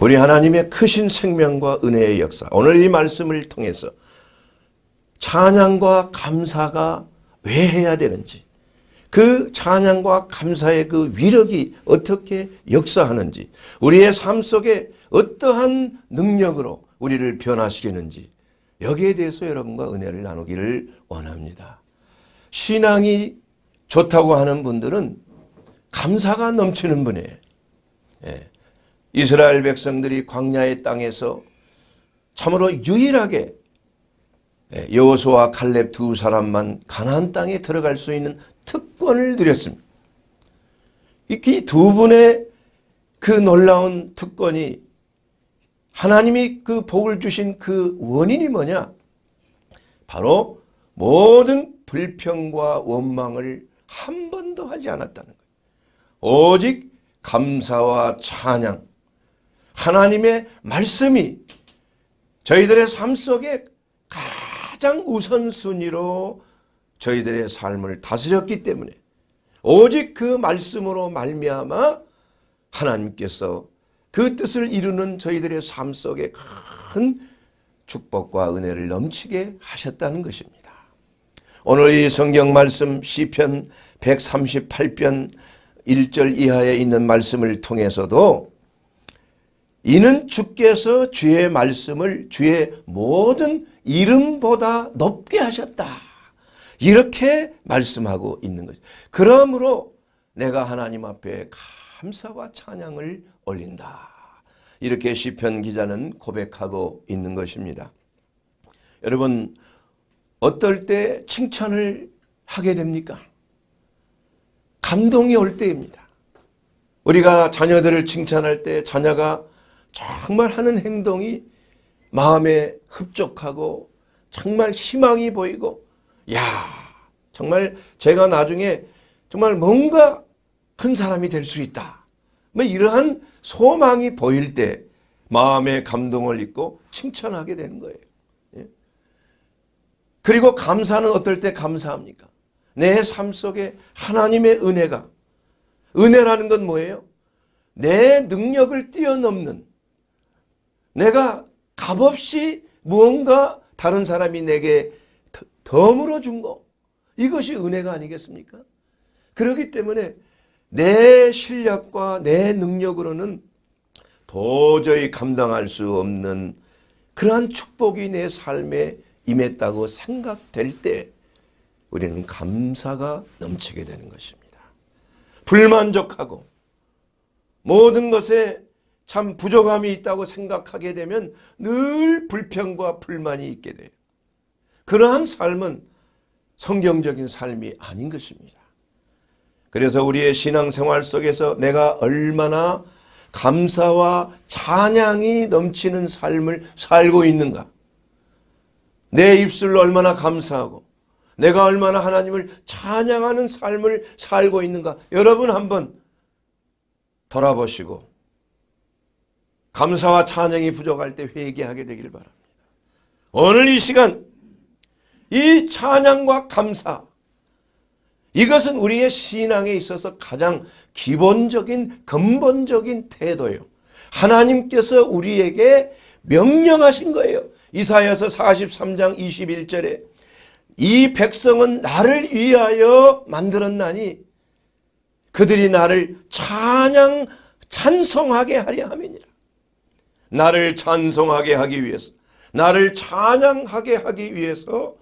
우리 하나님의 크신 생명과 은혜의 역사 오늘 이 말씀을 통해서 찬양과 감사가 왜 해야 되는지 그 찬양과 감사의 그 위력이 어떻게 역사하는지 우리의 삶 속에 어떠한 능력으로 우리를 변화시키는지 여기에 대해서 여러분과 은혜를 나누기를 원합니다. 신앙이 좋다고 하는 분들은 감사가 넘치는 분이에요. 예. 이스라엘 백성들이 광야의 땅에서 참으로 유일하게 예, 여호수와 칼렙 두 사람만 가나안 땅에 들어갈 수 있는 특권을 드렸습니다. 이 두 분의 그 놀라운 특권이 하나님이 그 복을 주신 그 원인이 뭐냐? 바로 모든 불평과 원망을 한 번도 하지 않았다는 거예요. 오직 감사와 찬양, 하나님의 말씀이 저희들의 삶 속에 가장 우선순위로 저희들의 삶을 다스렸기 때문에 오직 그 말씀으로 말미암아 하나님께서 그 뜻을 이루는 저희들의 삶 속에 큰 축복과 은혜를 넘치게 하셨다는 것입니다. 오늘 이 성경 말씀 시편 138편 1절 이하에 있는 말씀을 통해서도 이는 주께서 주의 말씀을 주의 모든 이름보다 높게 하셨다. 이렇게 말씀하고 있는 거죠. 그러므로 내가 하나님 앞에 감사와 찬양을 올린다. 이렇게 시편 기자는 고백하고 있는 것입니다. 여러분 어떨 때 칭찬을 하게 됩니까? 감동이 올 때입니다. 우리가 자녀들을 칭찬할 때 자녀가 정말 하는 행동이 마음에 흡족하고 정말 희망이 보이고 야 정말 제가 나중에 정말 뭔가 큰 사람이 될 수 있다. 뭐 이러한 소망이 보일 때 마음의 감동을 잊고 칭찬하게 되는 거예요. 예? 그리고 감사는 어떨 때 감사합니까? 내 삶 속에 하나님의 은혜가 은혜라는 건 뭐예요? 내 능력을 뛰어넘는 내가 값없이 무언가 다른 사람이 내게 덤으로 준 거. 이것이 은혜가 아니겠습니까? 그렇기 때문에 내 실력과 내 능력으로는 도저히 감당할 수 없는 그러한 축복이 내 삶에 임했다고 생각될 때 우리는 감사가 넘치게 되는 것입니다. 불만족하고 모든 것에 참 부족함이 있다고 생각하게 되면 늘 불평과 불만이 있게 돼요. 그러한 삶은 성경적인 삶이 아닌 것입니다. 그래서 우리의 신앙생활 속에서 내가 얼마나 감사와 찬양이 넘치는 삶을 살고 있는가. 내 입술로 얼마나 감사하고 내가 얼마나 하나님을 찬양하는 삶을 살고 있는가. 여러분 한번 돌아보시고 감사와 찬양이 부족할 때 회개하게 되길 바랍니다. 오늘 이 시간 이 찬양과 감사 이것은 우리의 신앙에 있어서 가장 기본적인 근본적인 태도예요. 하나님께서 우리에게 명령하신 거예요. 이사야서 43장 21절에 이 백성은 나를 위하여 만들었나니 그들이 나를 찬양 찬송하게 하려 함이니라. 나를 찬송하게 하기 위해서 나를 찬양하게 하기 위해서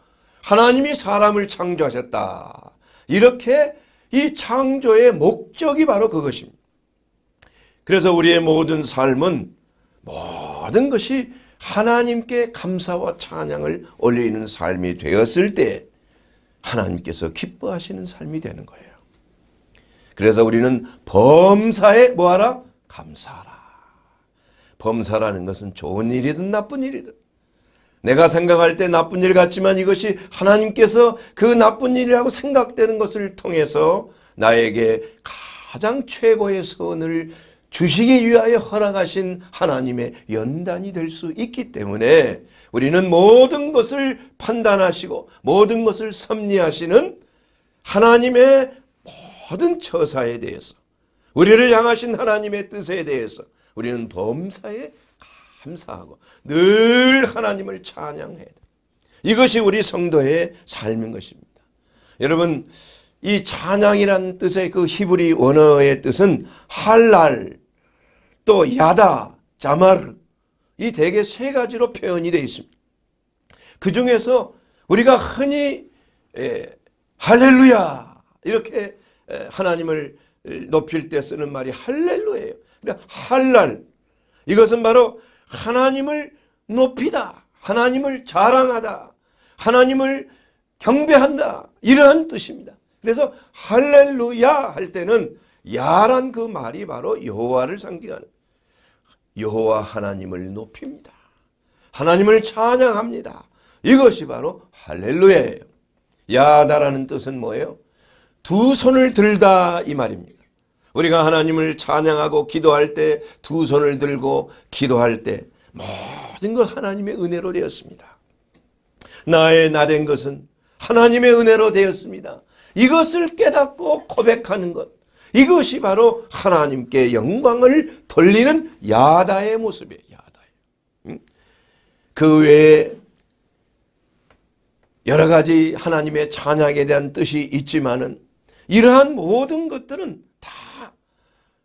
하나님이 사람을 창조하셨다. 이렇게 이 창조의 목적이 바로 그것입니다. 그래서 우리의 모든 삶은 모든 것이 하나님께 감사와 찬양을 올리는 삶이 되었을 때 하나님께서 기뻐하시는 삶이 되는 거예요. 그래서 우리는 범사에 뭐하라? 감사하라. 범사라는 것은 좋은 일이든 나쁜 일이든 내가 생각할 때 나쁜 일 같지만 이것이 하나님께서 그 나쁜 일이라고 생각되는 것을 통해서 나에게 가장 최고의 선을 주시기 위하여 허락하신 하나님의 연단이 될 수 있기 때문에 우리는 모든 것을 판단하시고 모든 것을 섭리하시는 하나님의 모든 처사에 대해서 우리를 향하신 하나님의 뜻에 대해서 우리는 범사에 감사하고 늘 하나님을 찬양해야 돼. 이것이 우리 성도의 삶인 것입니다. 여러분 이 찬양이란 뜻의 그 히브리 원어의 뜻은 할랄 또 야다 자마르 이 대개 세 가지로 표현이 되어 있습니다. 그 중에서 우리가 흔히 에, 할렐루야 이렇게 하나님을 높일 때 쓰는 말이 할렐루예요. 그러니까 할랄 이것은 바로 하나님을 높이다. 하나님을 자랑하다. 하나님을 경배한다. 이러한 뜻입니다. 그래서 할렐루야 할 때는 야란 그 말이 바로 여호와를 상징하는 여호와 하나님을 높입니다. 하나님을 찬양합니다. 이것이 바로 할렐루야예요. 야다라는 뜻은 뭐예요? 두 손을 들다 이 말입니다. 우리가 하나님을 찬양하고 기도할 때 두 손을 들고 기도할 때 모든 걸 하나님의 은혜로 되었습니다. 나의 나 된 것은 하나님의 은혜로 되었습니다. 이것을 깨닫고 고백하는 것. 이것이 바로 하나님께 영광을 돌리는 야다의 모습이에요. 야다의. 그 외에 여러 가지 하나님의 찬양에 대한 뜻이 있지만은 이러한 모든 것들은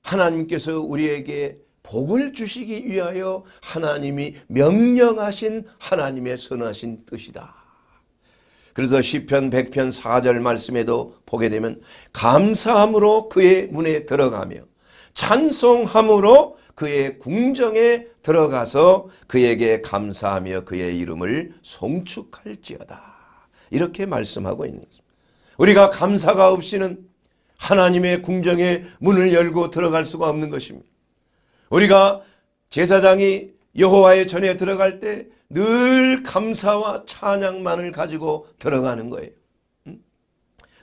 하나님께서 우리에게 복을 주시기 위하여 하나님이 명령하신 하나님의 선하신 뜻이다. 그래서 시편 1편 4절 말씀에도 보게 되면 감사함으로 그의 문에 들어가며 찬송함으로 그의 궁정에 들어가서 그에게 감사하며 그의 이름을 송축할지어다. 이렇게 말씀하고 있는 것입니다. 우리가 감사가 없이는 하나님의 궁정에 문을 열고 들어갈 수가 없는 것입니다. 우리가 제사장이 여호와의 전에 들어갈 때 늘 감사와 찬양만을 가지고 들어가는 거예요.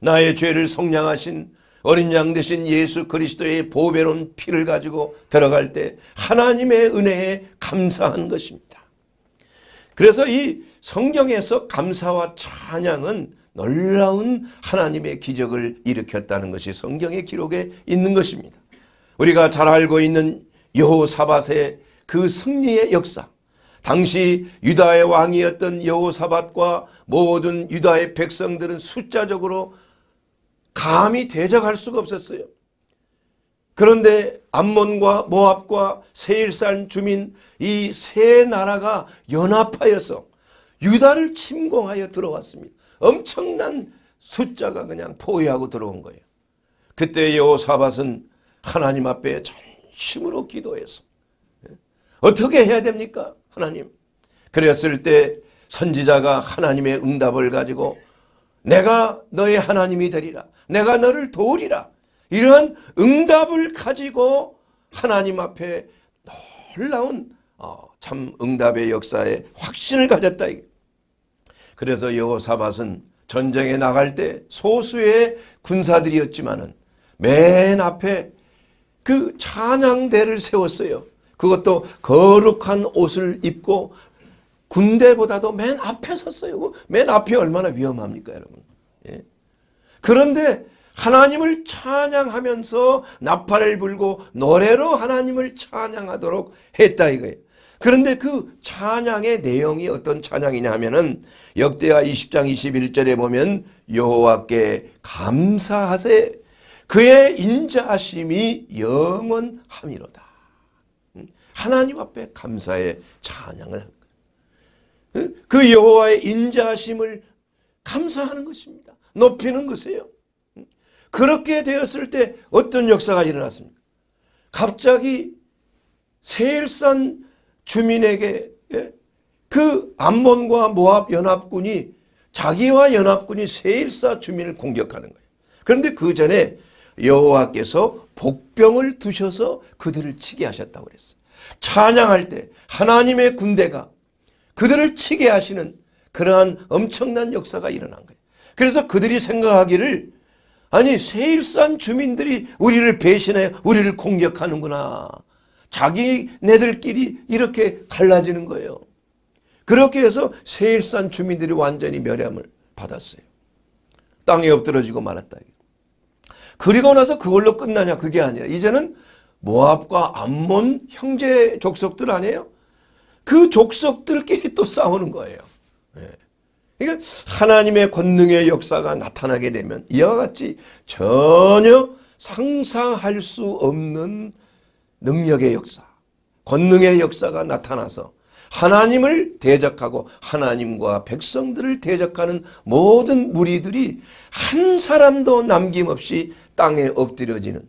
나의 죄를 속량하신 어린 양 대신 예수 그리스도의 보배로운 피를 가지고 들어갈 때 하나님의 은혜에 감사한 것입니다. 그래서 이 성경에서 감사와 찬양은 놀라운 하나님의 기적을 일으켰다는 것이 성경의 기록에 있는 것입니다. 우리가 잘 알고 있는 여호사밧의 그 승리의 역사 당시 유다의 왕이었던 여호사밧과 모든 유다의 백성들은 숫자적으로 감히 대적할 수가 없었어요. 그런데 암몬과 모압과 세일산 주민 이 세 나라가 연합하여서 유다를 침공하여 들어왔습니다. 엄청난 숫자가 그냥 포위하고 들어온 거예요. 그때 여호사밧은 하나님 앞에 전심으로 기도해서 예? 어떻게 해야 됩니까? 하나님. 그랬을 때 선지자가 하나님의 응답을 가지고 내가 너의 하나님이 되리라. 내가 너를 도우리라. 이런 응답을 가지고 하나님 앞에 놀라운 어, 참 응답의 역사에 확신을 가졌다. 그래서 여호사밭은 전쟁에 나갈 때 소수의 군사들이었지만은 맨 앞에 그 찬양대를 세웠어요. 그것도 거룩한 옷을 입고 군대보다도 맨 앞에 섰어요. 그 맨 앞이 얼마나 위험합니까 여러분. 예? 그런데 하나님을 찬양하면서 나팔을 불고 노래로 하나님을 찬양하도록 했다 이거예요. 그런데 그 찬양의 내용이 어떤 찬양이냐 하면은 역대하 20장 21절에 보면 여호와께 감사하세 그의 인자하심이 영원함이로다. 하나님 앞에 감사의 찬양을 한 거예요. 그 여호와의 인자하심을 감사하는 것입니다. 높이는 것이에요. 그렇게 되었을 때 어떤 역사가 일어났습니까? 갑자기 세일산 주민에게 예? 그 암몬과 모압 연합군이 자기와 연합군이 세일사 주민을 공격하는 거예요. 그런데 그 전에 여호와께서 복병을 두셔서 그들을 치게 하셨다고 그랬어요. 찬양할 때 하나님의 군대가 그들을 치게 하시는 그러한 엄청난 역사가 일어난 거예요. 그래서 그들이 생각하기를 아니 세일산 주민들이 우리를 배신해 우리를 공격하는구나. 자기네들끼리 이렇게 갈라지는 거예요. 그렇게 해서 세일산 주민들이 완전히 멸함을 받았어요. 땅에 엎드러지고 말았다. 그리고 나서 그걸로 끝나냐 그게 아니라 이제는 모압과 암몬 형제 족속들 아니에요? 그 족속들끼리 또 싸우는 거예요. 예. 그러니까 하나님의 권능의 역사가 나타나게 되면 이와 같이 전혀 상상할 수 없는 능력의 역사, 권능의 역사가 나타나서 하나님을 대적하고 하나님과 백성들을 대적하는 모든 무리들이 한 사람도 남김없이 땅에 엎드려지는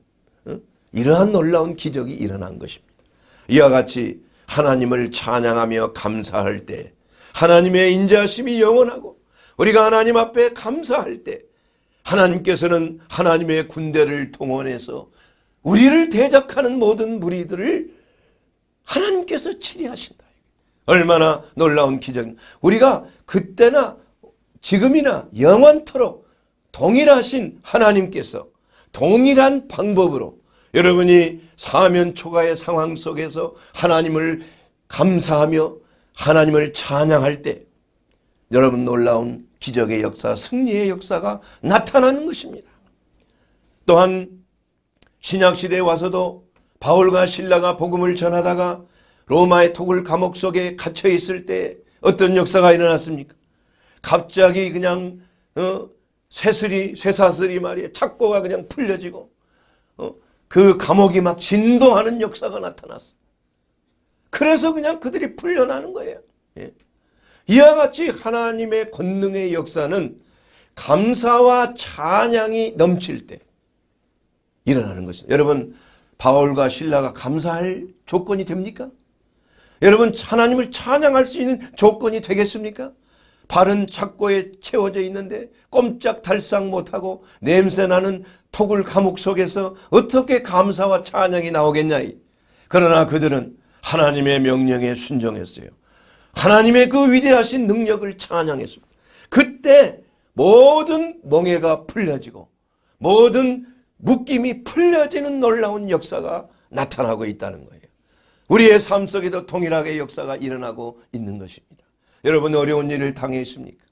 이러한 놀라운 기적이 일어난 것입니다. 이와 같이 하나님을 찬양하며 감사할 때 하나님의 인자심이 영원하고 우리가 하나님 앞에 감사할 때 하나님께서는 하나님의 군대를 동원해서 우리를 대적하는 모든 무리들을 하나님께서 치리하신다. 얼마나 놀라운 기적. 우리가 그때나 지금이나 영원토록 동일하신 하나님께서 동일한 방법으로 여러분이 사면 초과의 상황 속에서 하나님을 감사하며 하나님을 찬양할 때 여러분 놀라운 기적의 역사, 승리의 역사가 나타나는 것입니다. 또한 신약시대에 와서도 바울과 신라가 복음을 전하다가 로마의 토굴 감옥 속에 갇혀 있을 때 어떤 역사가 일어났습니까? 갑자기 그냥 어, 쇠슬이 쇠사슬이 말이에요. 착고가 그냥 풀려지고 어, 그 감옥이 막 진동하는 역사가 나타났어. 그래서 그냥 그들이 풀려나는 거예요. 예. 이와 같이 하나님의 권능의 역사는 감사와 찬양이 넘칠 때 일어나는 것입니다. 여러분 바울과 신라가 감사할 조건이 됩니까? 여러분 하나님을 찬양할 수 있는 조건이 되겠습니까? 발은 착고에 채워져 있는데 꼼짝 달싹 못하고 냄새나는 토굴 감옥 속에서 어떻게 감사와 찬양이 나오겠냐 그러나 그들은 하나님의 명령에 순종했어요. 하나님의 그 위대하신 능력을 찬양했습니다. 그때 모든 멍해가 풀려지고 모든 묶임이 풀려지는 놀라운 역사가 나타나고 있다는 거예요. 우리의 삶 속에도 동일하게 역사가 일어나고 있는 것입니다. 여러분 어려운 일을 당했습니까?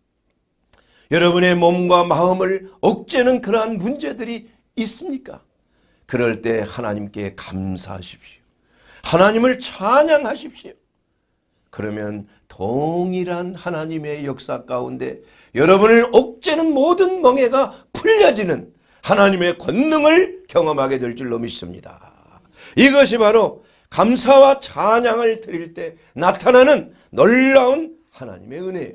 여러분의 몸과 마음을 억제는 그러한 문제들이 있습니까? 그럴 때 하나님께 감사하십시오. 하나님을 찬양하십시오. 그러면 동일한 하나님의 역사 가운데 여러분을 억제는 모든 멍해가 풀려지는 하나님의 권능을 경험하게 될 줄로 믿습니다. 이것이 바로 감사와 찬양을 드릴 때 나타나는 놀라운 하나님의 은혜예요.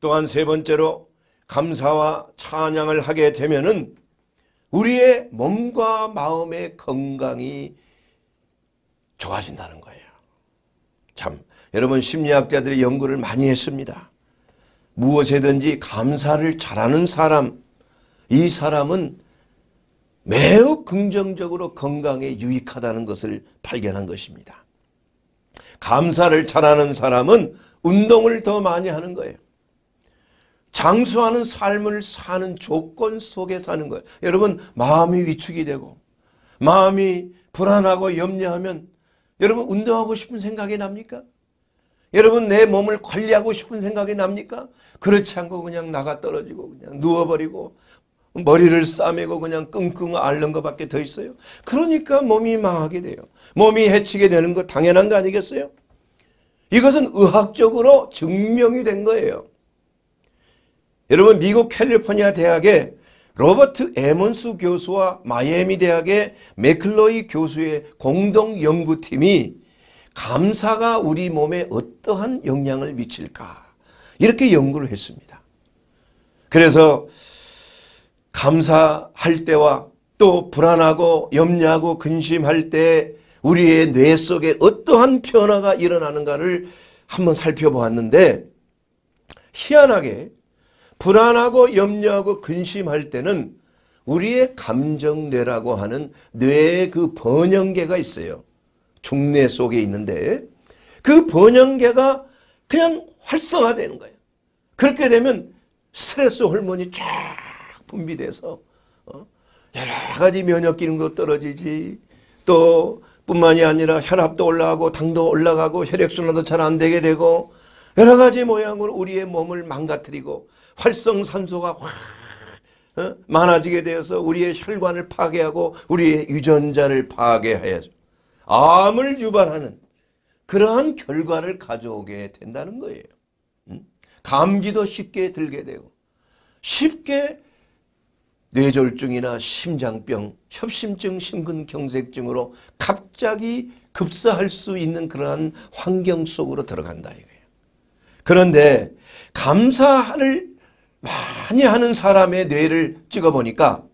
또한 세 번째로 감사와 찬양을 하게 되면은 우리의 몸과 마음의 건강이 좋아진다는 거예요. 참 여러분 심리학자들이 연구를 많이 했습니다. 무엇에든지 감사를 잘하는 사람 이 사람은 매우 긍정적으로 건강에 유익하다는 것을 발견한 것입니다. 감사를 잘하는 사람은 운동을 더 많이 하는 거예요. 장수하는 삶을 사는 조건 속에 사는 거예요. 여러분 마음이 위축이 되고 마음이 불안하고 염려하면 여러분 운동하고 싶은 생각이 납니까? 여러분 내 몸을 관리하고 싶은 생각이 납니까? 그렇지 않고 그냥 나가 떨어지고 그냥 누워버리고 머리를 싸매고 그냥 끙끙 앓는 것밖에 더 있어요. 그러니까 몸이 망하게 돼요. 몸이 해치게 되는 거 당연한 거 아니겠어요? 이것은 의학적으로 증명이 된 거예요. 여러분 미국 캘리포니아 대학의 로버트 에몬스 교수와 마이애미 대학의 맥클로이 교수의 공동 연구팀이 감사가 우리 몸에 어떠한 영향을 미칠까 이렇게 연구를 했습니다. 그래서 감사할 때와 또 불안하고 염려하고 근심할 때 우리의 뇌 속에 어떠한 변화가 일어나는가를 한번 살펴보았는데 희한하게 불안하고 염려하고 근심할 때는 우리의 감정뇌라고 하는 뇌의 그 번영계가 있어요. 중뇌 속에 있는데 그 번영계가 그냥 활성화되는 거예요. 그렇게 되면 스트레스 호르몬이 쫙 분비돼서 어? 여러 가지 면역 기능도 떨어지지 또 뿐만이 아니라 혈압도 올라가고 당도 올라가고 혈액순환도 잘 안 되게 되고 여러 가지 모양으로 우리의 몸을 망가뜨리고 활성산소가 확 어? 많아지게 되어서 우리의 혈관을 파괴하고 우리의 유전자를 파괴하여 암을 유발하는 그러한 결과를 가져오게 된다는 거예요. 음? 감기도 쉽게 들게 되고 쉽게 뇌졸중이나 심장병, 협심증, 심근경색증으로 갑자기 급사할 수 있는 그러한 환경 속으로 들어간다 이거예요. 그런데 감사를 많이 하는 사람의 뇌를 찍어보니까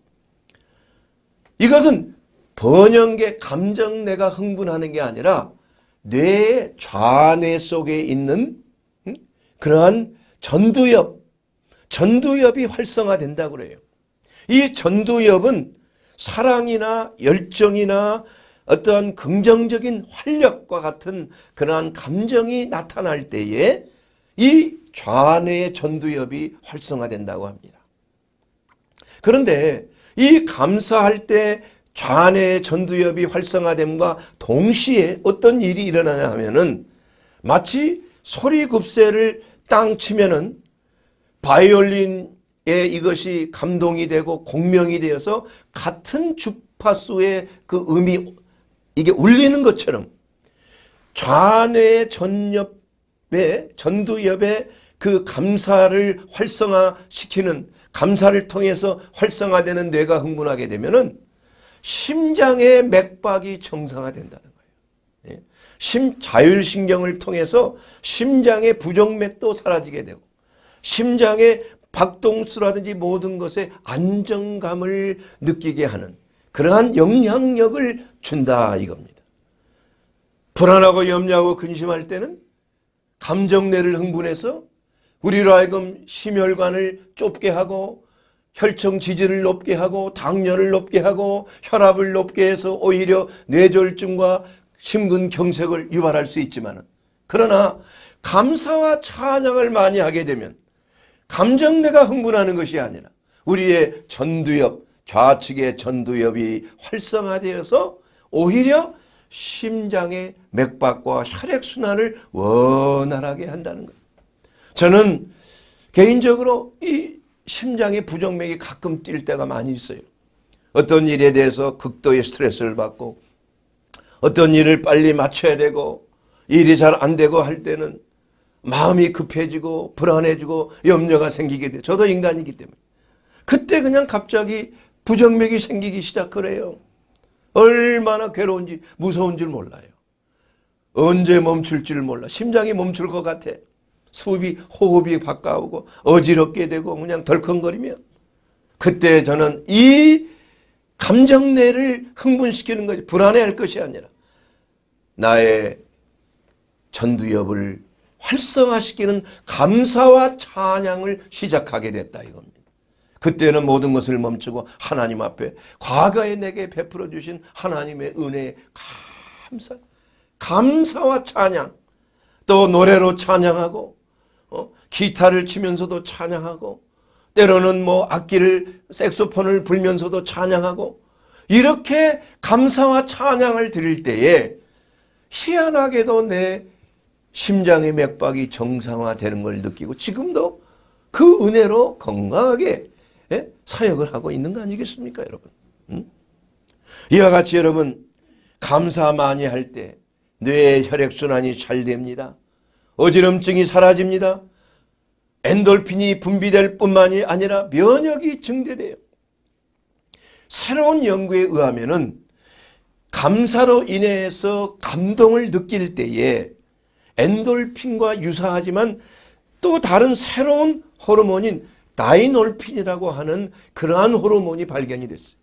이것은 번영계 감정내가 흥분하는 게 아니라 뇌 좌뇌 속에 있는 그러한 전두엽, 전두엽이 활성화된다고 그래요. 이 전두엽은 사랑이나 열정이나 어떠한 긍정적인 활력과 같은 그러한 감정이 나타날 때에 이 좌뇌의 전두엽이 활성화된다고 합니다. 그런데 이 감사할 때 좌뇌의 전두엽이 활성화됨과 동시에 어떤 일이 일어나냐 하면은 마치 소리급세를땅 치면은 바이올린 이것이 감동이 되고 공명이 되어서 같은 주파수의 그 음이 이게 울리는 것처럼 좌뇌 전엽의 전두엽의 그 감사를 활성화시키는 감사를 통해서 활성화되는 뇌가 흥분하게 되면은 심장의 맥박이 정상화된다는 거예요. 예. 심 자율신경을 통해서 심장의 부정맥도 사라지게 되고 심장의 박동수라든지 모든 것에 안정감을 느끼게 하는 그러한 영향력을 준다 이겁니다. 불안하고 염려하고 근심할 때는 감정내를 흥분해서 우리로 하여금 심혈관을 좁게 하고 혈청 지질을 높게 하고 당뇨를 높게 하고 혈압을 높게 해서 오히려 뇌졸중과 심근경색을 유발할 수 있지만 그러나 감사와 찬양을 많이 하게 되면 감정내가 흥분하는 것이 아니라 우리의 전두엽, 좌측의 전두엽이 활성화되어서 오히려 심장의 맥박과 혈액순환을 원활하게 한다는 거예요. 저는 개인적으로 이 심장의 부정맥이 가끔 뛸 때가 많이 있어요. 어떤 일에 대해서 극도의 스트레스를 받고 어떤 일을 빨리 마쳐야 되고 일이 잘 안 되고 할 때는 마음이 급해지고 불안해지고 염려가 생기게 돼요. 저도 인간이기 때문에. 그때 그냥 갑자기 부정맥이 생기기 시작 해요. 얼마나 괴로운지 무서운 줄 몰라요. 언제 멈출 줄 몰라. 심장이 멈출 것 같아. 수비 호흡이 바꿔오고 어지럽게 되고 그냥 덜컹거리면 그때 저는 이 감정내를 흥분시키는 거지 불안해할 것이 아니라 나의 전두엽을 활성화시키는 감사와 찬양을 시작하게 됐다 이겁니다. 그때는 모든 것을 멈추고 하나님 앞에 과거에 내게 베풀어 주신 하나님의 은혜에 감사 감사와 찬양 또 노래로 찬양하고 어? 기타를 치면서도 찬양하고 때로는 뭐 악기를 색소폰을 불면서도 찬양하고 이렇게 감사와 찬양을 드릴 때에 희한하게도 내 심장의 맥박이 정상화되는 걸 느끼고 지금도 그 은혜로 건강하게 예? 사역을 하고 있는 거 아니겠습니까 여러분. 음? 이와 같이 여러분 감사 많이 할 때 뇌의 혈액순환이 잘 됩니다. 어지럼증이 사라집니다. 엔돌핀이 분비될 뿐만이 아니라 면역이 증대돼요. 새로운 연구에 의하면 은 감사로 인해서 감동을 느낄 때에 엔돌핀과 유사하지만 또 다른 새로운 호르몬인 다이놀핀이라고 하는 그러한 호르몬이 발견이 됐어요.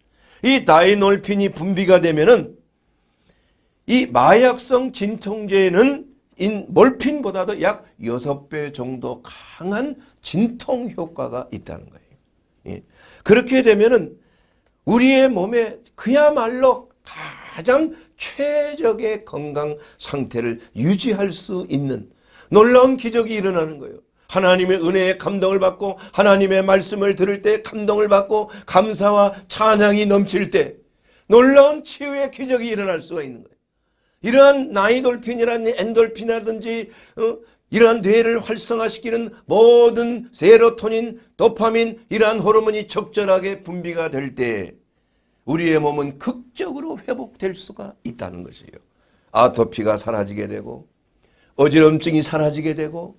이 다이놀핀이 분비가 되면은 이 마약성 진통제는 인, 몰핀보다도 약 6배 정도 강한 진통 효과가 있다는 거예요. 예. 그렇게 되면은 우리의 몸에 그야말로 가장 최적의 건강 상태를 유지할 수 있는 놀라운 기적이 일어나는 거예요. 하나님의 은혜에 감동을 받고 하나님의 말씀을 들을 때 감동을 받고 감사와 찬양이 넘칠 때 놀라운 치유의 기적이 일어날 수가 있는 거예요. 이러한 나이돌핀이라든지 엔돌핀이라든지 어? 이러한 뇌를 활성화시키는 모든 세로토닌, 도파민 이러한 호르몬이 적절하게 분비가 될때 우리의 몸은 극적으로 회복될 수가 있다는 것이에요. 아토피가 사라지게 되고 어지럼증이 사라지게 되고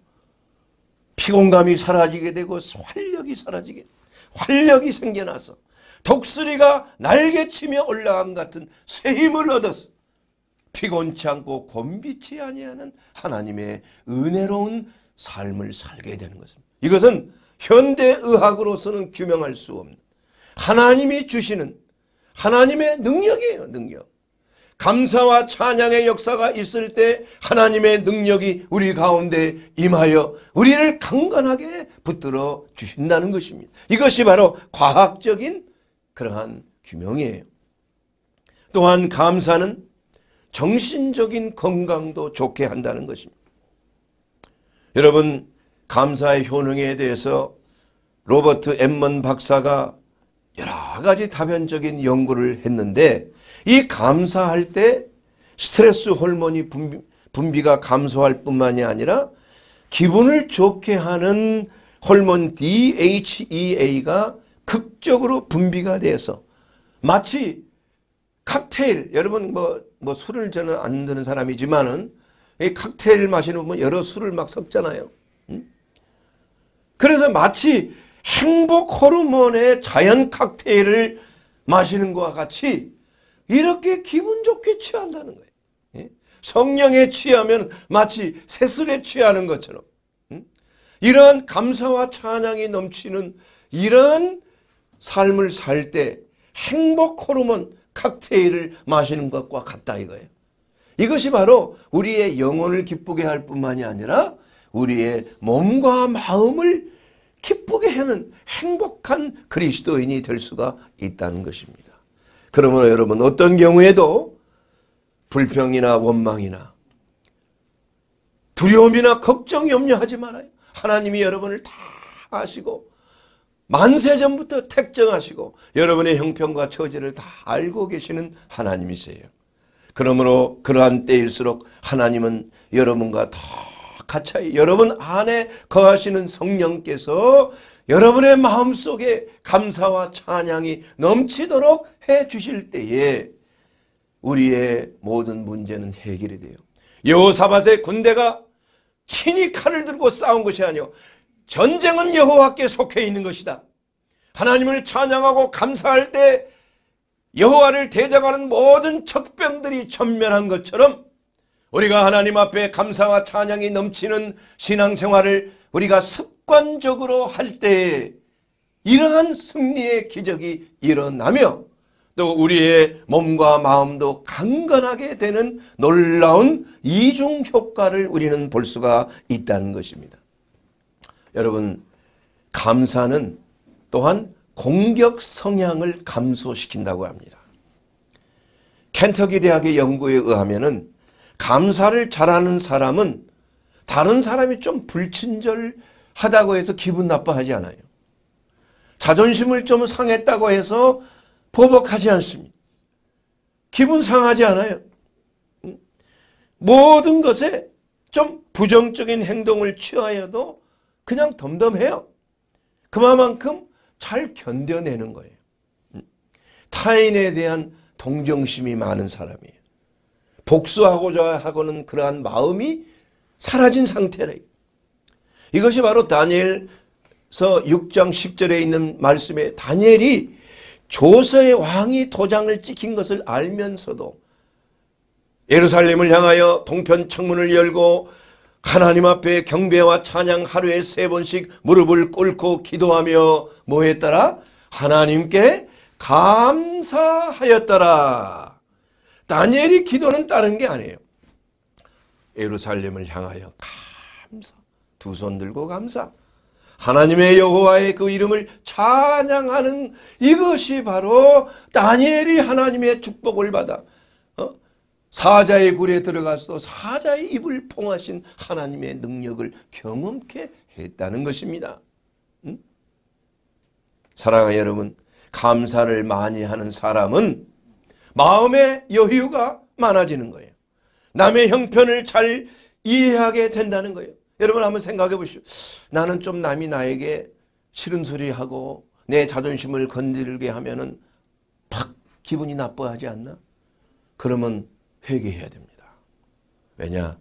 피곤감이 사라지게 되고 활력이 사라지게 활력이 생겨나서 독수리가 날개치며 올라감 같은 새 힘을 얻어서 피곤치 않고 곤비치 아니하는 하나님의 은혜로운 삶을 살게 되는 것입니다. 이것은 현대의학으로서는 규명할 수 없는 하나님이 주시는 하나님의 능력이에요. 능력. 감사와 찬양의 역사가 있을 때 하나님의 능력이 우리 가운데 임하여 우리를 강건하게 붙들어 주신다는 것입니다. 이것이 바로 과학적인 그러한 규명이에요. 또한 감사는 정신적인 건강도 좋게 한다는 것입니다. 여러분 감사의 효능에 대해서 로버트 엠먼 박사가 여러 가지 다변적인 연구를 했는데 이 감사할 때 스트레스 호르몬이 분비, 가 감소할 뿐만이 아니라 기분을 좋게 하는 호르몬 DHEA가 극적으로 분비가 돼서 마치 칵테일 여러분 뭐, 뭐 술을 저는 안 드는 사람이지만은 이 칵테일 마시는 분 여러 술을 막 섞잖아요. 음? 그래서 마치 행복 호르몬의 자연 칵테일을 마시는 것과 같이 이렇게 기분 좋게 취한다는 거예요. 예? 성령에 취하면 마치 새술에 취하는 것처럼 음? 이러 감사와 찬양이 넘치는 이런 삶을 살 때 행복 호르몬 칵테일을 마시는 것과 같다 이거예요. 이것이 바로 우리의 영혼을 기쁘게 할 뿐만이 아니라 우리의 몸과 마음을 기쁘게 하는 행복한 그리스도인이 될 수가 있다는 것입니다. 그러므로 여러분 어떤 경우에도 불평이나 원망이나 두려움이나 걱정 염려하지 말아요. 하나님이 여러분을 다 아시고 만세전부터 택정하시고 여러분의 형편과 처지를 다 알고 계시는 하나님이세요. 그러므로 그러한 때일수록 하나님은 여러분과 더 가차 여러분 안에 거하시는 성령께서 여러분의 마음속에 감사와 찬양이 넘치도록 해 주실 때에 우리의 모든 문제는 해결이 돼요. 여호사밧의 군대가 친히 칼을 들고 싸운 것이 아니요 전쟁은 여호와께 속해 있는 것이다. 하나님을 찬양하고 감사할 때 여호와를 대적하는 모든 적병들이 전멸한 것처럼 우리가 하나님 앞에 감사와 찬양이 넘치는 신앙생활을 우리가 습관적으로 할 때에 이러한 승리의 기적이 일어나며 또 우리의 몸과 마음도 강건하게 되는 놀라운 이중 효과를 우리는 볼 수가 있다는 것입니다. 여러분 감사는 또한 공격 성향을 감소시킨다고 합니다. 켄터기 대학의 연구에 의하면 감사를 잘하는 사람은 다른 사람이 좀 불친절하다고 해서 기분 나빠하지 않아요. 자존심을 좀 상했다고 해서 보복하지 않습니다. 기분 상하지 않아요. 음, 모든 것에 좀 부정적인 행동을 취하여도 그냥 덤덤해요. 그만큼 잘 견뎌내는 거예요. 음, 타인에 대한 동정심이 많은 사람이에요. 복수하고자 하고는 그러한 마음이 사라진 상태래. 이것이 바로 다니엘서 6장 10절에 있는 말씀에 다니엘이 조서의 왕이 도장을 찍힌 것을 알면서도 예루살렘을 향하여 동편 창문을 열고 하나님 앞에 경배와 찬양 하루에 세 번씩 무릎을 꿇고 기도하며 뭐에 따라 하나님께 감사하였더라. 다니엘이 기도는 다른 게 아니에요. 예루살렘을 향하여 감사 두 손 들고 감사 하나님의 여호와의 그 이름을 찬양하는 이것이 바로 다니엘이 하나님의 축복을 받아 어? 사자의 굴에 들어가서 사자의 입을 통하신 하나님의 능력을 경험케 했다는 것입니다. 응? 사랑하는 여러분 감사를 많이 하는 사람은 마음의 여유가 많아지는 거예요. 남의 형편을 잘 이해하게 된다는 거예요. 여러분 한번 생각해 보시오 나는 좀 남이 나에게 싫은 소리하고 내 자존심을 건들게 하면은 팍 기분이 나빠하지 않나? 그러면 회개해야 됩니다. 왜냐?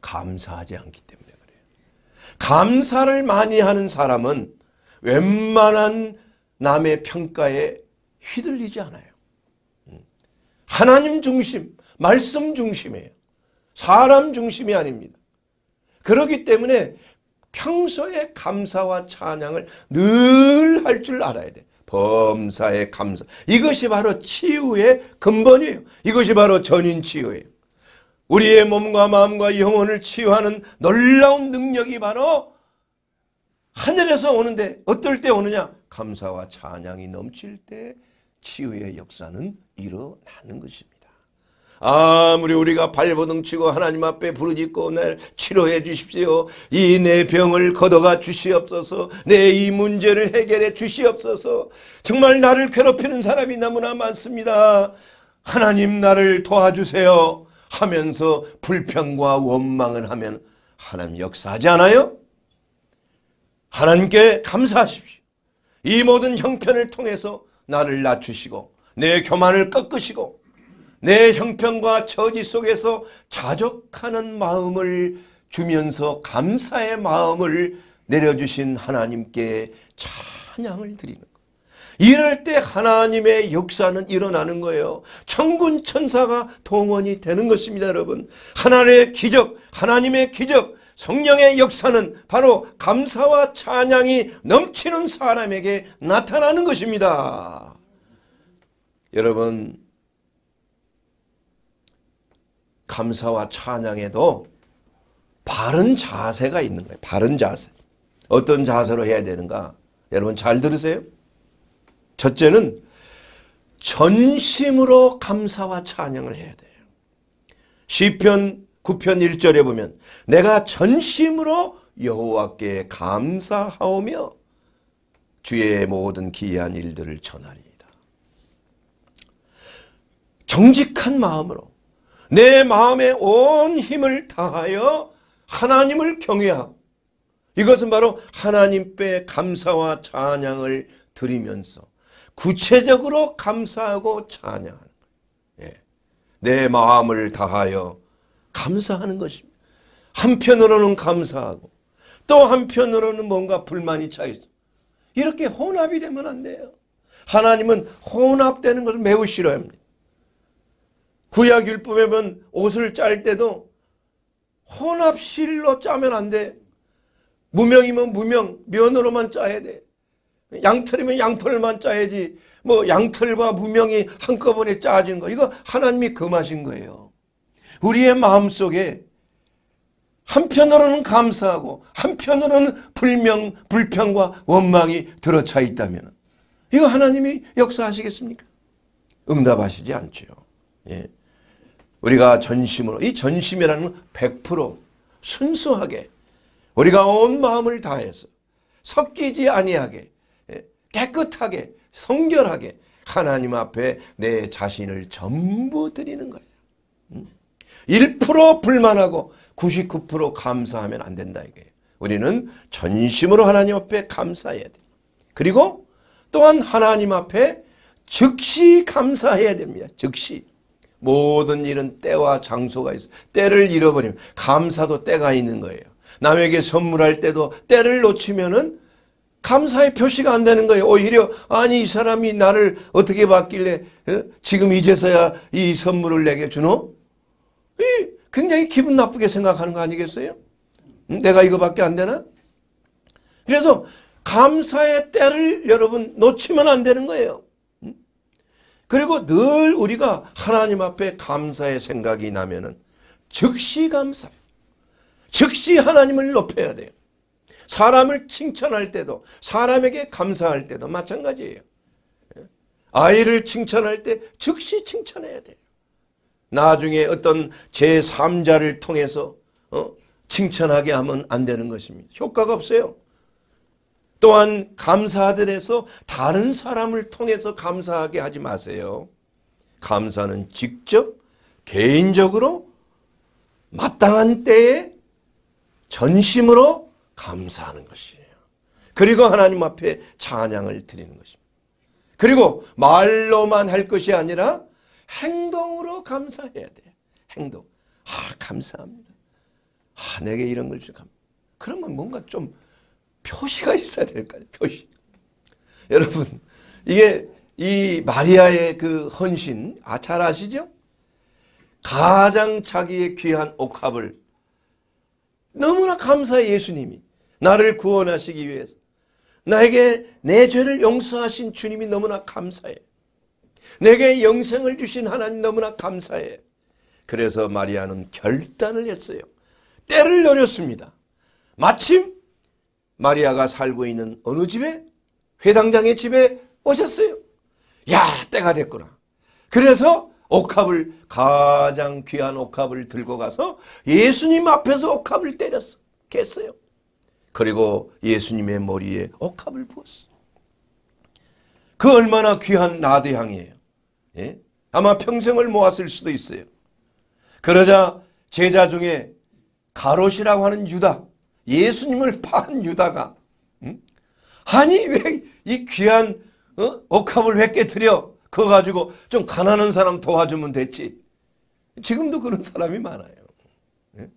감사하지 않기 때문에 그래요. 감사를 많이 하는 사람은 웬만한 남의 평가에 휘둘리지 않아요. 하나님 중심, 말씀 중심이에요. 사람 중심이 아닙니다. 그렇기 때문에 평소에 감사와 찬양을 늘 할 줄 알아야 돼. 범사의 감사. 이것이 바로 치유의 근본이에요. 이것이 바로 전인 치유예요. 우리의 몸과 마음과 영혼을 치유하는 놀라운 능력이 바로 하늘에서 오는데 어떨 때 오느냐? 감사와 찬양이 넘칠 때 치유의 역사는 일어나는 것입니다. 아무리 우리가 발버둥치고 하나님 앞에 부르짖고 날 치료해 주십시오. 이 내 병을 걷어가 주시옵소서. 내 이 문제를 해결해 주시옵소서. 정말 나를 괴롭히는 사람이 너무나 많습니다. 하나님 나를 도와주세요. 하면서 불평과 원망을 하면 하나님 역사하지 않아요? 하나님께 감사하십시오. 이 모든 형편을 통해서 나를 낮추시고 내 교만을 꺾으시고 내 형편과 처지 속에서 자족하는 마음을 주면서 감사의 마음을 내려주신 하나님께 찬양을 드리는 거예요. 이럴 때 하나님의 역사는 일어나는 거예요. 천군 천사가 동원이 되는 것입니다, 여러분. 하나님의 기적, 하나님의 기적, 성령의 역사는 바로 감사와 찬양이 넘치는 사람에게 나타나는 것입니다. 여러분 감사와 찬양에도 바른 자세가 있는 거예요. 바른 자세. 어떤 자세로 해야 되는가? 여러분 잘 들으세요. 첫째는 전심으로 감사와 찬양을 해야 돼요. 시편 9편 1절에 보면 내가 전심으로 여호와께 감사하오며 주의 모든 기이한 일들을 전하리이다. 정직한 마음으로 내 마음의 온 힘을 다하여 하나님을 경외하고 이것은 바로 하나님 께 감사와 찬양을 드리면서 구체적으로 감사하고 찬양하는 거예요. 예. 내 마음을 다하여 감사하는 것입니다. 한편으로는 감사하고 또 한편으로는 뭔가 불만이 차있어. 이렇게 혼합이 되면 안 돼요. 하나님은 혼합되는 것을 매우 싫어합니다. 구약 율법에 보면 옷을 짤 때도 혼합실로 짜면 안 돼. 무명이면 무명, 면으로만 짜야 돼. 양털이면 양털만 짜야지. 뭐 양털과 무명이 한꺼번에 짜진 거. 이거 하나님이 금하신 거예요. 우리의 마음속에 한편으로는 감사하고 한편으로는 불명, 불평과 원망이 들어차 있다면 이거 하나님이 역사하시겠습니까? 응답하시지 않죠. 예. 우리가 전심으로 이 전심이라는 100% 순수하게 우리가 온 마음을 다해서 섞이지 아니하게 예, 깨끗하게 성결하게 하나님 앞에 내 자신을 전부 드리는 거예요. 음. 1% 불만하고 99% 감사하면 안 된다 이거예요. 우리는 전심으로 하나님 앞에 감사해야 돼. 그리고 또한 하나님 앞에 즉시 감사해야 됩니다. 즉시. 모든 일은 때와 장소가 있어. 때를 잃어버리면 감사도 때가 있는 거예요. 남에게 선물할 때도 때를 놓치면은 감사의 표시가 안 되는 거예요. 오히려 아니 이 사람이 나를 어떻게 봤길래 어? 지금 이제서야 이 선물을 내게 주노? 굉장히 기분 나쁘게 생각하는 거 아니겠어요? 음, 내가 이거밖에 안 되나? 그래서 감사의 때를 여러분 놓치면 안 되는 거예요. 음? 그리고 늘 우리가 하나님 앞에 감사의 생각이 나면은 즉시 감사요 즉시 하나님을 높여야 돼요. 사람을 칭찬할 때도 사람에게 감사할 때도 마찬가지예요. 예? 아이를 칭찬할 때 즉시 칭찬해야 돼요. 나중에 어떤 제3자를 통해서 어? 칭찬하게 하면 안 되는 것입니다. 효과가 없어요. 또한 감사들에서 다른 사람을 통해서 감사하게 하지 마세요. 감사는 직접 개인적으로 마땅한 때에 전심으로 감사하는 것이에요. 그리고 하나님 앞에 찬양을 드리는 것입니다. 그리고 말로만 할 것이 아니라 행동으로 감사해야 돼. 행동. 아, 감사합니다. 아, 내게 이런 걸 주감. 그러면 뭔가 좀 표시가 있어야 될거 표시. 여러분, 이게 이 마리아의 그 헌신, 아, 잘 아시죠? 가장 자기의 귀한 옥합을 너무나 감사해 예수님이 나를 구원하시기 위해서 나에게 내 죄를 용서하신 주님이 너무나 감사해 내게 영생을 주신 하나님 너무나 감사해. 그래서 마리아는 결단을 했어요. 때를 노렸습니다. 마침 마리아가 살고 있는 어느 집에 회당장의 집에 오셨어요. 야 때가 됐구나. 그래서 옥합을 가장 귀한 옥합을 들고 가서 예수님 앞에서 옥합을 때렸어. 어요 그리고 예수님의 머리에 옥합을 부었어. 요그 얼마나 귀한 나대향이에요. 예? 아마 평생을 모았을 수도 있어요. 그러자 제자 중에 가롯이라고 하는 유다, 예수님을 파 유다가 음? 아니 왜 이 귀한 어? 억합을 왜 깨뜨려? 그거 가지고 좀 가난한 사람 도와주면 됐지. 지금도 그런 사람이 많아요. 예?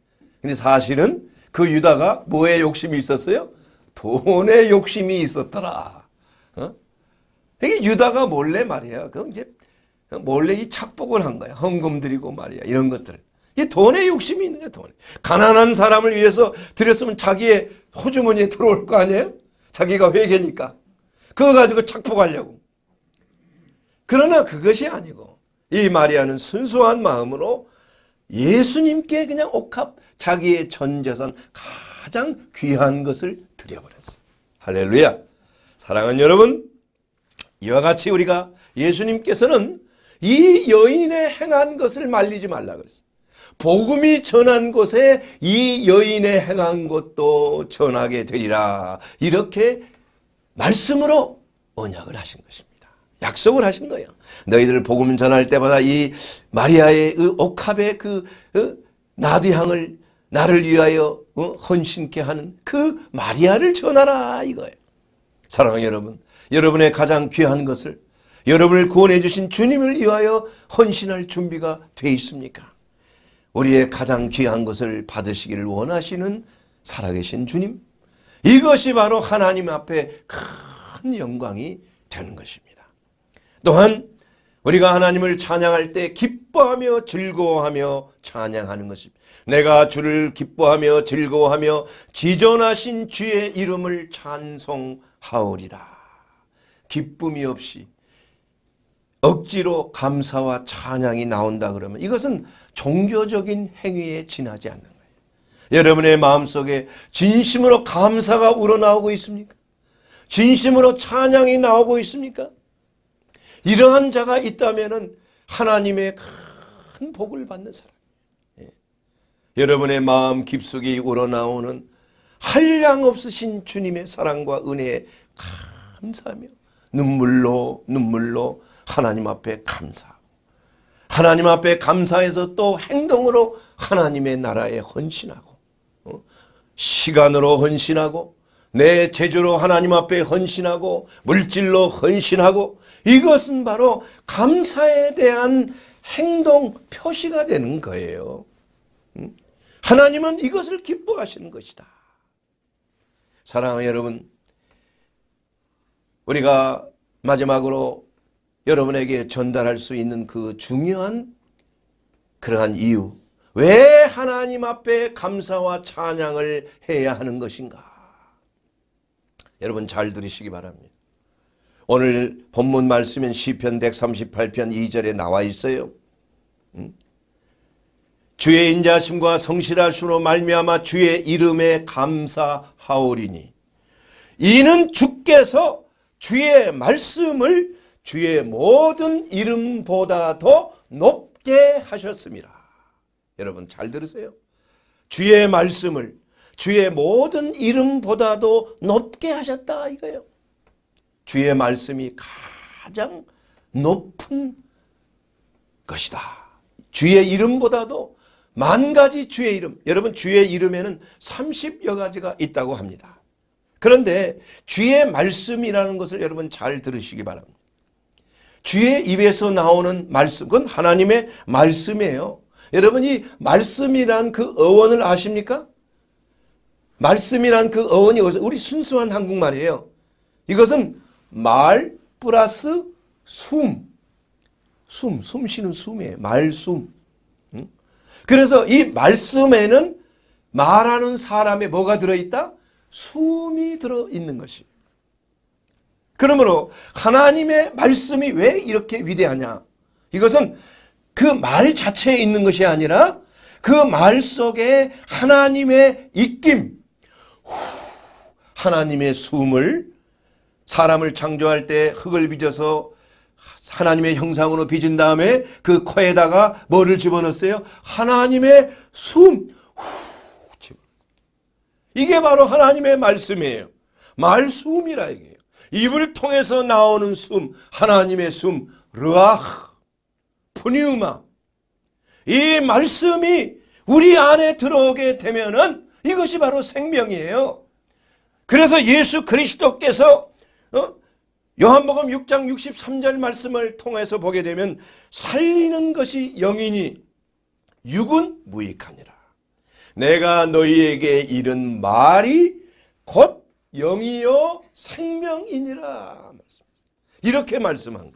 근데 사실은 그 유다가 뭐에 욕심이 있었어요? 돈에 욕심이 있었더라. 어? 이게 유다가 몰래 말이야. 그럼 이제 몰래 이 착복을 한 거야. 헌금 드리고 말이야. 이런 것들. 이돈에 욕심이 있는 거야, 돈. 가난한 사람을 위해서 드렸으면 자기의 호주머니에 들어올 거 아니에요? 자기가 회계니까. 그거 가지고 착복하려고. 그러나 그것이 아니고 이 마리아는 순수한 마음으로 예수님께 그냥 옥합 자기의 전 재산 가장 귀한 것을 드려버렸어. 할렐루야. 사랑하는 여러분, 이와 같이 우리가 예수님께서는 이 여인의 행한 것을 말리지 말라 그랬어 복음이 전한 곳에 이 여인의 행한 것도 전하게 되리라. 이렇게 말씀으로 언약을 하신 것입니다. 약속을 하신 거예요. 너희들 복음 전할 때마다 이 마리아의 그 옥합의 그 어? 나디향을 나를 위하여 어? 헌신케 하는 그 마리아를 전하라 이거예요. 사랑하는 여러분, 여러분의 가장 귀한 것을 여러분을 구원해 주신 주님을 위하여 헌신할 준비가 되어 있습니까? 우리의 가장 귀한 것을 받으시기를 원하시는 살아계신 주님 이것이 바로 하나님 앞에 큰 영광이 되는 것입니다. 또한 우리가 하나님을 찬양할 때 기뻐하며 즐거워하며 찬양하는 것입니다. 내가 주를 기뻐하며 즐거워하며 지존하신 주의 이름을 찬송하오리다. 기쁨이 없이 억지로 감사와 찬양이 나온다 그러면 이것은 종교적인 행위에 지나지 않는 거예요. 여러분의 마음속에 진심으로 감사가 우러나오고 있습니까? 진심으로 찬양이 나오고 있습니까? 이러한 자가 있다면 하나님의 큰 복을 받는 사람. 예. 여러분의 마음 깊숙이 우러나오는 한량 없으신 주님의 사랑과 은혜에 감사하며 눈물로 눈물로 하나님 앞에 감사하고 하나님 앞에 감사해서 또 행동으로 하나님의 나라에 헌신하고 어? 시간으로 헌신하고 내 재주로 하나님 앞에 헌신하고 물질로 헌신하고 이것은 바로 감사에 대한 행동 표시가 되는 거예요. 음? 하나님은 이것을 기뻐하시는 것이다. 사랑하는 여러분, 우리가 마지막으로 여러분에게 전달할 수 있는 그 중요한 그러한 이유. 왜 하나님 앞에 감사와 찬양을 해야 하는 것인가? 여러분 잘 들으시기 바랍니다. 오늘 본문 말씀인 시편 138편 2절에 나와 있어요. 음? 주의 인자심과 성실하심으로 말미암아 주의 이름에 감사하오리니 이는 주께서 주의 말씀을 주의 모든 이름보다 더 높게 하셨습니다. 여러분 잘 들으세요. 주의 말씀을 주의 모든 이름보다도 높게 하셨다 이거예요. 주의 말씀이 가장 높은 것이다. 주의 이름보다도 만 가지 주의 이름. 여러분 주의 이름에는 30여 가지가 있다고 합니다. 그런데 주의 말씀이라는 것을 여러분 잘 들으시기 바랍니다. 주의 입에서 나오는 말씀, 그건 하나님의 말씀이에요. 여러분 이 말씀이란 그 어원을 아십니까? 말씀이란 그 어원이 어디서 우리 순수한 한국말이에요. 이것은 말 플러스 숨. 숨, 숨 쉬는 숨이에요. 말숨. 그래서 이 말씀에는 말하는 사람의 뭐가 들어있다? 숨이 들어있는 것이. 그러므로 하나님의 말씀이 왜 이렇게 위대하냐? 이것은 그 말 자체에 있는 것이 아니라 그 말 속에 하나님의 입김, 하나님의 숨을 사람을 창조할 때 흙을 빚어서 하나님의 형상으로 빚은 다음에 그 코에다가 뭐를 집어넣었어요? 하나님의 숨. 이게 바로 하나님의 말씀이에요. 말씀이라 이게. 입을 통해서 나오는 숨, 하나님의 숨, 르아흐, 푸니우마. 이 말씀이 우리 안에 들어오게 되면은 이것이 바로 생명이에요. 그래서 예수 그리스도께서 어? 요한복음 6장 63절 말씀을 통해서 보게 되면 살리는 것이 영이니 육은 무익하니라. 내가 너희에게 이른 말이 곧 영이요 생명이니라 이렇게 말씀한 거예요.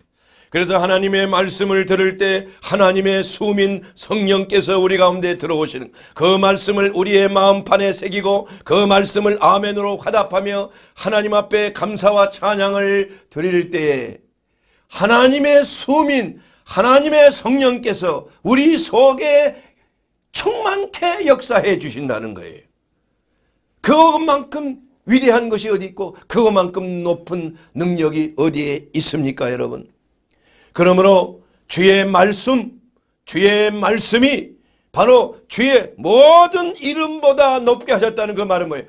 그래서 하나님의 말씀을 들을 때 하나님의 수민 성령께서 우리 가운데 들어오시는 그 말씀을 우리의 마음판에 새기고 그 말씀을 아멘으로 화답하며 하나님 앞에 감사와 찬양을 드릴 때에 하나님의 수민 하나님의 성령께서 우리 속에 충만케 역사해 주신다는 거예요. 그만큼 위대한 것이 어디 있고 그것만큼 높은 능력이 어디에 있습니까 여러분 그러므로 주의 말씀 주의 말씀이 바로 주의 모든 이름보다 높게 하셨다는 그 말은 뭐예요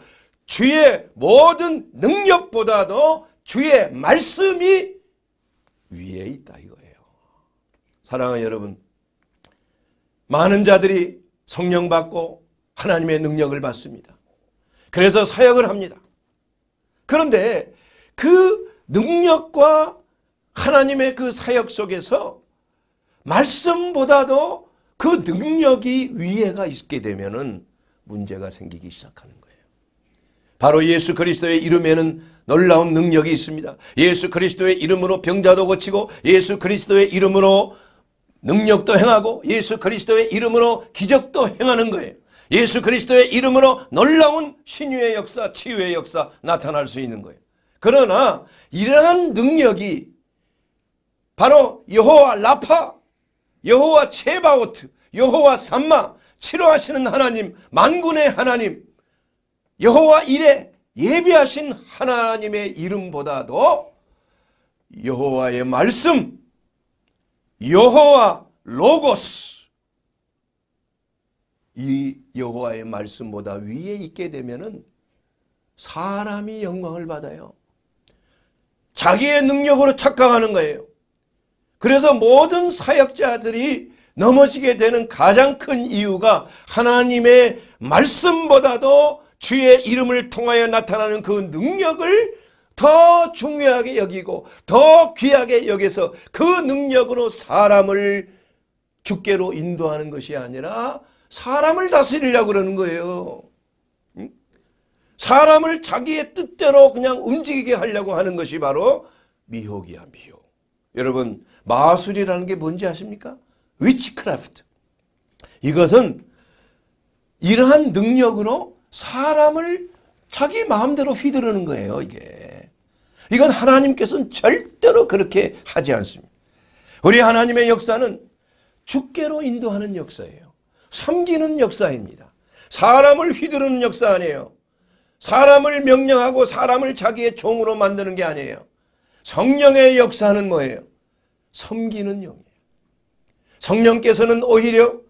주의 모든 능력보다도 주의 말씀이 위에 있다 이거예요 사랑하는 여러분 많은 자들이 성령 받고 하나님의 능력을 받습니다 그래서 사역을 합니다 그런데 그 능력과 하나님의 그 사역 속에서 말씀보다도 그 능력이 위에가 있게 되면은 문제가 생기기 시작하는 거예요. 바로 예수 그리스도의 이름에는 놀라운 능력이 있습니다. 예수 그리스도의 이름으로 병자도 고치고 예수 그리스도의 이름으로 능력도 행하고 예수 그리스도의 이름으로 기적도 행하는 거예요. 예수 그리스도의 이름으로 놀라운 신유의 역사, 치유의 역사 나타날 수 있는 거예요. 그러나 이러한 능력이 바로 여호와 라파, 여호와 체바오트, 여호와 삼마, 치료하시는 하나님, 만군의 하나님, 여호와 일에 예비하신 하나님의 이름보다도 여호와의 말씀, 여호와 로고스, 이 여호와의 말씀보다 위에 있게 되면은 사람이 영광을 받아요. 자기의 능력으로 착각하는 거예요. 그래서 모든 사역자들이 넘어지게 되는 가장 큰 이유가 하나님의 말씀보다도 주의 이름을 통하여 나타나는 그 능력을 더 중요하게 여기고 더 귀하게 여기서 그 능력으로 사람을 주께로 인도하는 것이 아니라 사람을 다스리려고 그러는 거예요. 사람을 자기의 뜻대로 그냥 움직이게 하려고 하는 것이 바로 미혹이야 미혹. 여러분 마술이라는 게 뭔지 아십니까? 위치크래프트. 이것은 이러한 능력으로 사람을 자기 마음대로 휘두르는 거예요 이게. 이건 하나님께서는 절대로 그렇게 하지 않습니다. 우리 하나님의 역사는 주께로 인도하는 역사예요. 섬기는 역사입니다. 사람을 휘두르는 역사 아니에요. 사람을 명령하고 사람을 자기의 종으로 만드는 게 아니에요. 성령의 역사는 뭐예요? 섬기는 영이에요. 성령께서는 오히려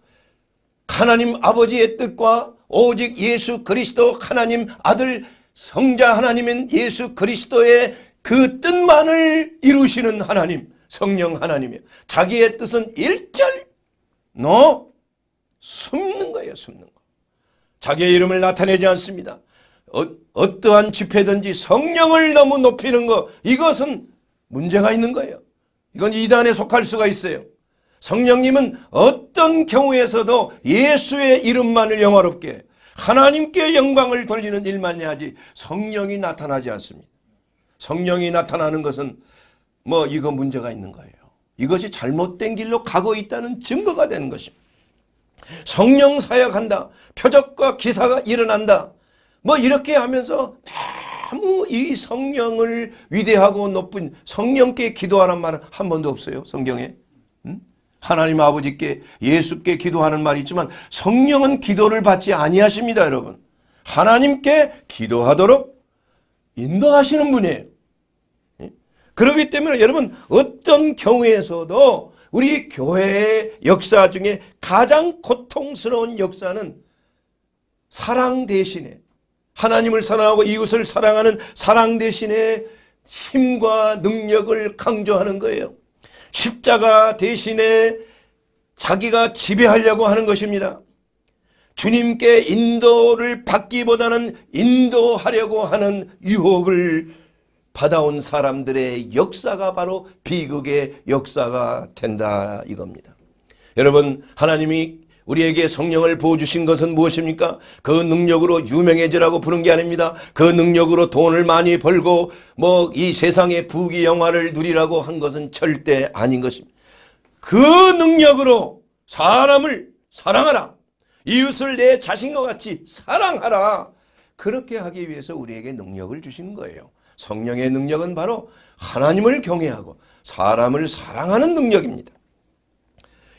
하나님 아버지의 뜻과 오직 예수 그리스도 하나님 아들 성자 하나님인 예수 그리스도의 그 뜻만을 이루시는 하나님 성령 하나님이에요. 자기의 뜻은 일절 no 숨는 거예요. 숨는 거. 자기의 이름을 나타내지 않습니다. 어, 떠한 집회든지 성령을 너무 높이는 거 이것은 문제가 있는 거예요. 이건 이단에 속할 수가 있어요. 성령님은 어떤 경우에서도 예수의 이름만을 영화롭게 하나님께 영광을 돌리는 일만 해야지 성령이 나타나지 않습니다. 성령이 나타나는 것은 뭐 이거 문제가 있는 거예요. 이것이 잘못된 길로 가고 있다는 증거가 되는 것입니다. 성령 사역한다. 표적과 기사가 일어난다. 뭐 이렇게 하면서 너무 이 성령을 위대하고 높은 성령께 기도하는 말은 한 번도 없어요. 성경에. 하나님 아버지께 예수께 기도하는 말이 있지만 성령은 기도를 받지 아니하십니다. 여러분. 하나님께 기도하도록 인도하시는 분이에요. 예? 그러기 때문에 여러분 어떤 경우에서도 우리 교회의 역사 중에 가장 고통스러운 역사는 사랑 대신에 하나님을 사랑하고 이웃을 사랑하는 사랑 대신에 힘과 능력을 강조하는 거예요. 십자가 대신에 자기가 지배하려고 하는 것입니다. 주님께 인도를 받기보다는 인도하려고 하는 유혹을 받아온 사람들의 역사가 바로 비극의 역사가 된다 이겁니다. 여러분 하나님이 우리에게 성령을 부어주신 것은 무엇입니까? 그 능력으로 유명해지라고 부른 게 아닙니다. 그 능력으로 돈을 많이 벌고 뭐 이 세상의 부귀 영화를 누리라고 한 것은 절대 아닌 것입니다. 그 능력으로 사람을 사랑하라. 이웃을 내 자신과 같이 사랑하라. 그렇게 하기 위해서 우리에게 능력을 주신 거예요. 성령의 능력은 바로 하나님을 경외하고 사람을 사랑하는 능력입니다.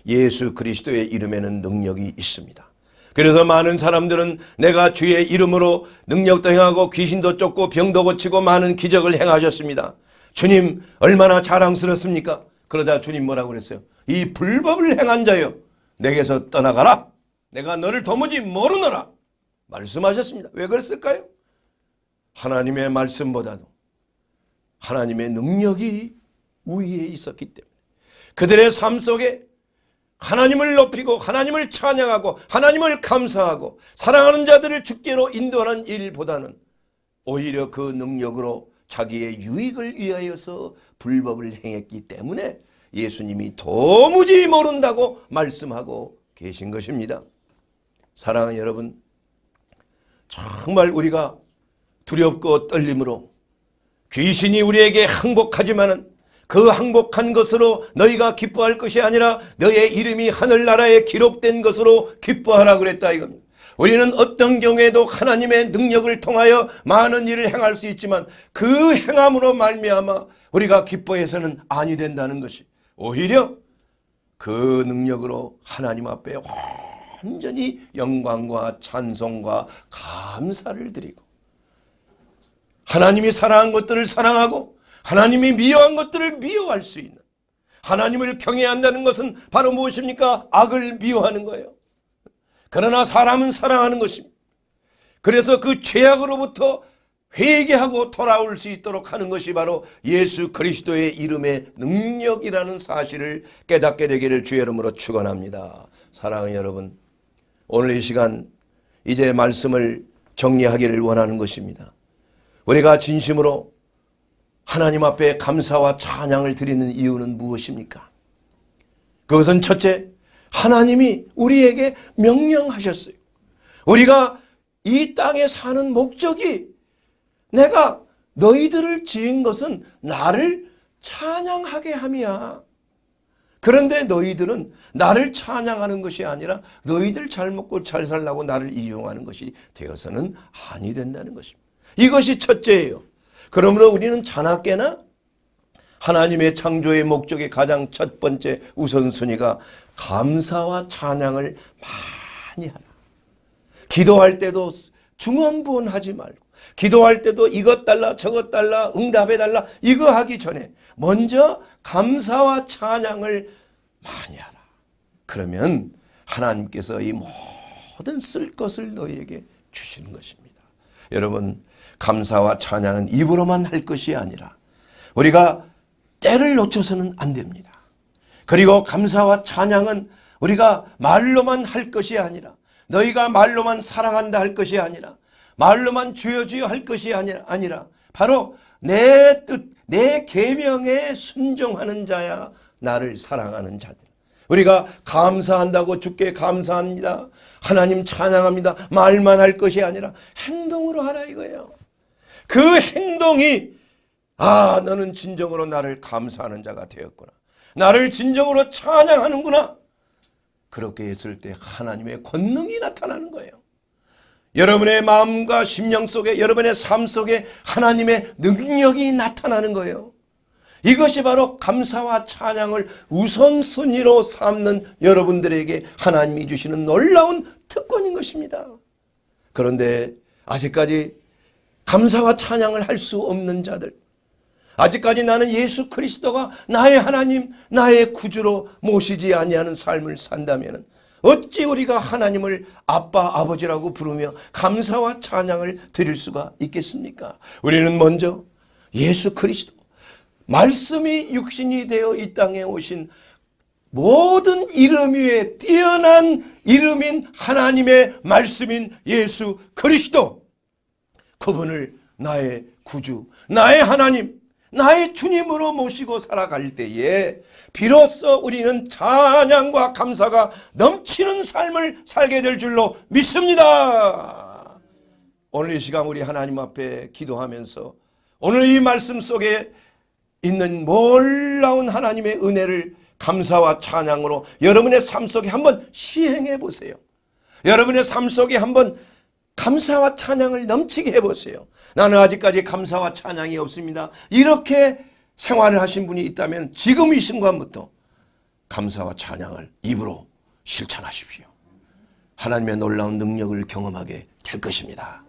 예수 그리스도의 이름에는 능력이 있습니다. 그래서 많은 사람들은 내가 주의 이름으로 능력도 행하고 귀신도 쫓고 병도 고치고 많은 기적을 행하셨습니다. 주님 얼마나 자랑스럽습니까? 그러자 주님 뭐라고 그랬어요? 이 불법을 행한 자여 내게서 떠나가라. 내가 너를 도무지 모르노라. 말씀하셨습니다. 왜 그랬을까요? 하나님의 말씀보다도 하나님의 능력이 위에 있었기 때문에 그들의 삶 속에 하나님을 높이고 하나님을 찬양하고 하나님을 감사하고 사랑하는 자들을 죽게로 인도하는 일보다는 오히려 그 능력으로 자기의 유익을 위하여서 불법을 행했기 때문에 예수님이 도무지 모른다고 말씀하고 계신 것입니다. 사랑하는 여러분 정말 우리가 두렵고 떨림으로 귀신이 우리에게 항복하지만은 그 항복한 것으로 너희가 기뻐할 것이 아니라 너의 이름이 하늘나라에 기록된 것으로 기뻐하라 그랬다 이겁니다. 우리는 어떤 경우에도 하나님의 능력을 통하여 많은 일을 행할 수 있지만 그 행함으로 말미암아 우리가 기뻐해서는 아니 된다는 것이 오히려 그 능력으로 하나님 앞에 완전히 영광과 찬송과 감사를 드리고 하나님이 사랑한 것들을 사랑하고 하나님이 미워한 것들을 미워할 수 있는 하나님을 경외한다는 것은 바로 무엇입니까? 악을 미워하는 거예요. 그러나 사람은 사랑하는 것입니다. 그래서 그 죄악으로부터 회개하고 돌아올 수 있도록 하는 것이 바로 예수 그리스도의 이름의 능력이라는 사실을 깨닫게 되기를 주의 이름으로 축원합니다. 사랑하는 여러분, 오늘 이 시간 이제 말씀을 정리하기를 원하는 것입니다. 우리가 진심으로 하나님 앞에 감사와 찬양을 드리는 이유는 무엇입니까? 그것은 첫째 하나님이 우리에게 명령하셨어요. 우리가 이 땅에 사는 목적이 내가 너희들을 지은 것은 나를 찬양하게 함이야. 그런데 너희들은 나를 찬양하는 것이 아니라 너희들 잘 먹고 잘 살라고 나를 이용하는 것이 되어서는 아니 된다는 것입니다. 이것이 첫째예요. 그러므로 우리는 자나깨나 하나님의 창조의 목적의 가장 첫 번째 우선순위가 감사와 찬양을 많이 하라. 기도할 때도 중언부언하지 말고 기도할 때도 이것 달라 저것 달라 응답해 달라 이거 하기 전에 먼저 감사와 찬양을 많이 하라. 그러면 하나님께서 이 모든 쓸 것을 너희에게 주시는 것입니다. 여러분 감사와 찬양은 입으로만 할 것이 아니라 우리가 때를 놓쳐서는 안 됩니다. 그리고 감사와 찬양은 우리가 말로만 할 것이 아니라 너희가 말로만 사랑한다 할 것이 아니라 말로만 주여 주여 할 것이 아니라, 바로 내 뜻, 내 계명에 순종하는 자야 나를 사랑하는 자들. 우리가 감사한다고 주께 감사합니다. 하나님 찬양합니다. 말만 할 것이 아니라 행동으로 하라 이거예요. 그 행동이 아 너는 진정으로 나를 감사하는 자가 되었구나. 나를 진정으로 찬양하는구나. 그렇게 했을 때 하나님의 권능이 나타나는 거예요. 여러분의 마음과 심령 속에 여러분의 삶 속에 하나님의 능력이 나타나는 거예요. 이것이 바로 감사와 찬양을 우선순위로 삼는 여러분들에게 하나님이 주시는 놀라운 특권인 것입니다. 그런데 아직까지 감사와 찬양을 할 수 없는 자들 아직까지 나는 예수 그리스도가 나의 하나님 나의 구주로 모시지 아니하는 삶을 산다면 어찌 우리가 하나님을 아빠 아버지라고 부르며 감사와 찬양을 드릴 수가 있겠습니까 우리는 먼저 예수 그리스도 말씀이 육신이 되어 이 땅에 오신 모든 이름 위에 뛰어난 이름인 하나님의 말씀인 예수 그리스도 그분을 나의 구주, 나의 하나님, 나의 주님으로 모시고 살아갈 때에 비로소 우리는 찬양과 감사가 넘치는 삶을 살게 될 줄로 믿습니다. 오늘 이 시간 우리 하나님 앞에 기도하면서 오늘 이 말씀 속에 있는 놀라운 하나님의 은혜를 감사와 찬양으로 여러분의 삶 속에 한번 시행해 보세요. 여러분의 삶 속에 한번 감사와 찬양을 넘치게 해보세요. 나는 아직까지 감사와 찬양이 없습니다. 이렇게 생활을 하신 분이 있다면 지금 이 순간부터 감사와 찬양을 입으로 실천하십시오. 하나님의 놀라운 능력을 경험하게 될 것입니다.